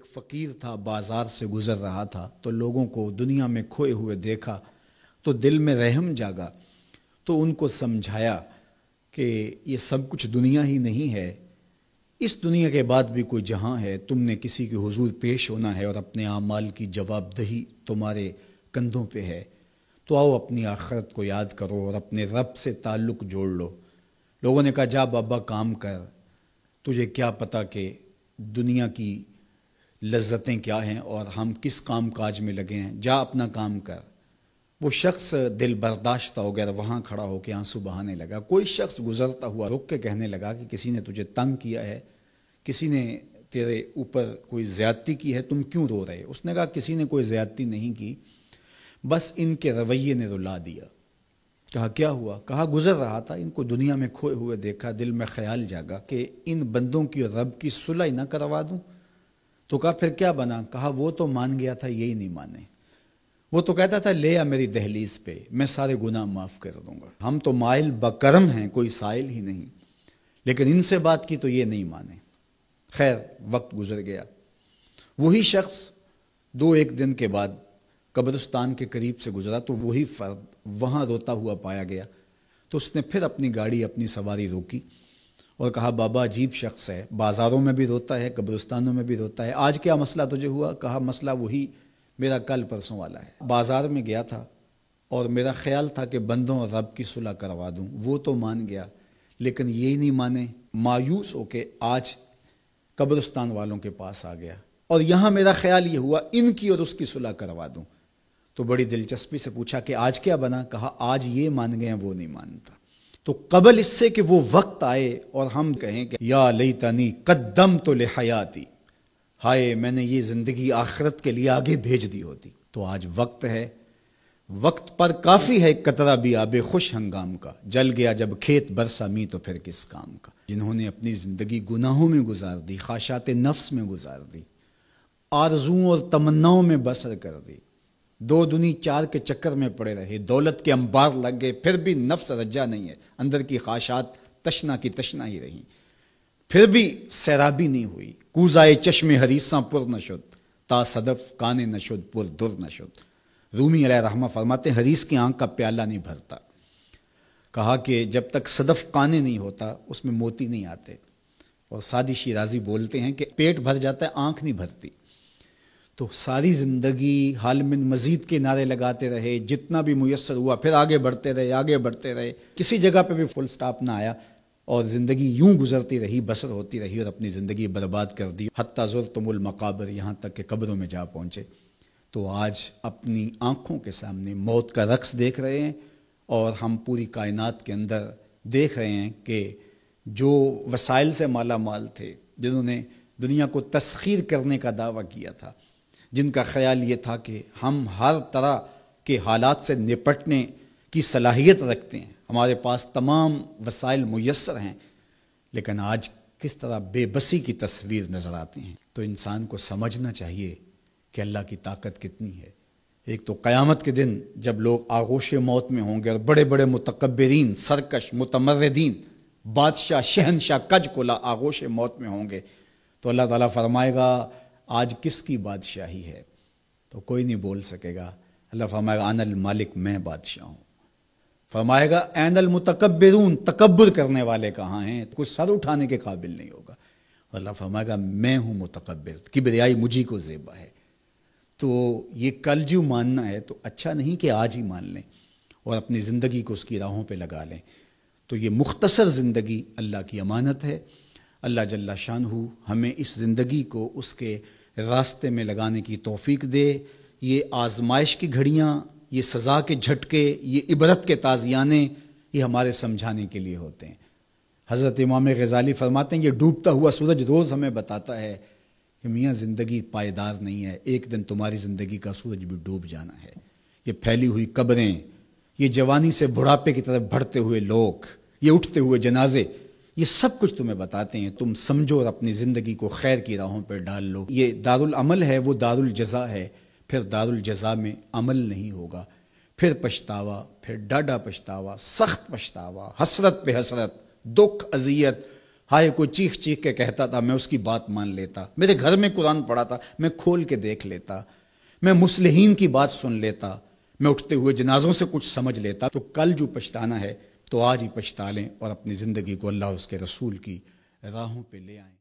एक फ़कीर था बाज़ार से गुज़र रहा था तो लोगों को दुनिया में खोए हुए देखा तो दिल में रहम जागा तो उनको समझाया कि ये सब कुछ दुनिया ही नहीं है इस दुनिया के बाद भी कोई जहां है तुमने किसी के हुजूर पेश होना है और अपने आमाल की जवाबदही तुम्हारे कंधों पे है तो आओ अपनी आखरत को याद करो और अपने रब से ताल्लुक़ जोड़ लो लोगों ने कहा जा बाबा काम कर तुझे क्या पता कि दुनिया की लज्जतें क्या हैं और हम किस काम काज में लगे हैं जा अपना काम कर वो शख्स दिल बर्दाश्त हो गया वहाँ खड़ा होकर आंसू बहाने लगा कोई शख्स गुजरता हुआ रुक के कहने लगा कि किसी ने तुझे तंग किया है किसी ने तेरे ऊपर कोई ज़्यादती की है तुम क्यों रो रहे उसने कहा किसी ने कोई ज़्यादती नहीं की बस इनके रवैये ने रुला दिया कहा क्या हुआ कहा गुजर रहा था इनको दुनिया में खोए हुए देखा दिल में ख्याल जागा कि इन बंदों की रब की सुलह ना करवा दूँ तो कहा फिर क्या बना कहा वो तो मान गया था यही नहीं माने वो तो कहता था ले आ मेरी दहलीज पे मैं सारे गुनाह माफ कर दूंगा हम तो माइल बकरम हैं कोई साइल ही नहीं लेकिन इनसे बात की तो ये नहीं माने खैर वक्त गुजर गया वही शख्स दो एक दिन के बाद कब्रस्तान के करीब से गुजरा तो वही फर्द वहां रोता हुआ पाया गया तो उसने फिर अपनी गाड़ी अपनी सवारी रोकी और कहा बाबा अजीब शख्स है बाज़ारों में भी रोता है कब्रिस्तानों में भी रोता है आज क्या मसला तुझे हुआ कहा मसला वही मेरा कल परसों वाला है बाज़ार में गया था और मेरा ख्याल था कि बंदों और रब की सुलह करवा दूँ वो तो मान गया लेकिन ये नहीं माने मायूस होके आज कब्रिस्तान वालों के पास आ गया और यहाँ मेरा ख्याल ये हुआ इनकी और उसकी सुलह करवा दूँ तो बड़ी दिलचस्पी से पूछा कि आज क्या बना कहा आज ये मान गए वो नहीं मानता तो कबल इससे कि वो वक्त आए और हम कहें कि या लई तनी कदम तो ले हयाती हाय मैंने ये ज़िंदगी आखरत के लिए आगे भेज दी होती तो आज वक्त है वक्त पर काफ़ी है कतरा भी आबे खुश हंगाम का जल गया जब खेत बरसा मी तो फिर किस काम का जिन्होंने अपनी ज़िंदगी गुनाहों में गुजार दी खाशात नफ्स में गुजार दी आरजू और तमन्नाओं में बसर कर दी दो दुनी चार के चक्कर में पड़े रहे दौलत के अंबार लग गए फिर भी नफ्स रज्जा नहीं है अंदर की ख्वाशात तशना की तशना ही रही फिर भी सैराबी नहीं हुई कूजाए चश्मे हरीसा पुर नशुद ता सदफ कान नशुद पुर दुर नशुद रूमी अल रहमा फरमाते हरीस की आंख का प्याला नहीं भरता कहा कि जब तक सदफ काने नहीं होता उसमें मोती नहीं आते और सादी शिराजी बोलते हैं कि पेट भर जाता है आंख नहीं भरती तो सारी ज़िंदगी हाल में मज़ीद के नारे लगाते रहे जितना भी मैसर हुआ फिर आगे बढ़ते रहे आगे बढ़ते रहे किसी जगह पे भी फुल स्टॉप ना आया और ज़िंदगी यूं गुजरती रही बसर होती रही और अपनी ज़िंदगी बर्बाद कर दी हती तुमुल मकाबर यहाँ तक के कब्रों में जा पहुँचे तो आज अपनी आँखों के सामने मौत का रक्स देख रहे हैं और हम पूरी कायनात के अंदर देख रहे हैं कि जो वसाइल से माला माल थे जिन्होंने दुनिया को तस्खीर करने का दावा किया था जिनका ख्याल ये था कि हम हर तरह के हालात से निपटने की सलाहियत रखते हैं हमारे पास तमाम वसाइल मैसर हैं लेकिन आज किस तरह बेबसी की तस्वीर नज़र आती हैं तो इंसान को समझना चाहिए कि अल्लाह की ताकत कितनी है एक तो क़यामत के दिन जब लोग आगोश मौत में होंगे और बड़े बड़े मतकबरीन सरकश मतमरदीन बादशाह शहनशाह कज कोला आगोश मौत में होंगे तो अल्लाह ताला फरमाएगा आज किसकी बादशाही है तो कोई नहीं बोल सकेगा अल्लाह फरमाएगा अनल मालिक मैं बादशाह हूँ फरमाएगा एनल मुतकबरून तकबर करने वाले कहाँ हैं तो कुछ सर उठाने के काबिल नहीं होगा अल्लाह फरमाएगा मैं हूँ मुतकबर किबरियाई मुझी को जेबा है तो ये कल जो मानना है तो अच्छा नहीं कि आज ही मान लें और अपनी ज़िंदगी को उसकी राहों पर लगा लें तो ये मुख्तसर ज़िंदगी अल्लाह की अमानत है अल्लाह जल्ला शान हमें इस ज़िंदगी को उसके रास्ते में लगाने की तोफीक दे ये आजमाइश की घड़ियाँ ये सज़ा के झटके ये इबरत के ताज़ियाने ये हमारे समझाने के लिए होते हैं हज़रत इमाम गज़ाली फरमाते हैं ये डूबता हुआ सूरज रोज़ हमें बताता है कि मियाँ ज़िंदगी पायदार नहीं है एक दिन तुम्हारी ज़िंदगी का सूरज भी डूब जाना है ये फैली हुई कब्रें ये जवानी से बुढ़ापे की तरफ बढ़ते हुए लोग ये उठते हुए जनाजे ये सब कुछ तुम्हें बताते हैं तुम समझो और अपनी ज़िंदगी को खैर की राहों पर डाल लो ये दारुल अमल है वो दारुल जज़ा है फिर दारुल जज़ा में अमल नहीं होगा फिर पछतावा फिर डाडा पछतावा सख्त पछतावा हसरत पे हसरत दुख अजियत हाय कोई चीख चीख के कहता था मैं उसकी बात मान लेता मेरे घर में कुरान पढ़ा था मैं खोल के देख लेता मैं मुसलहीन की बात सुन लेता मैं उठते हुए जनाजों से कुछ समझ लेता तो कल जो पछताना है तो आज ही पछता लें और अपनी ज़िंदगी को अल्लाह उसके रसूल की राहों पर ले आएँ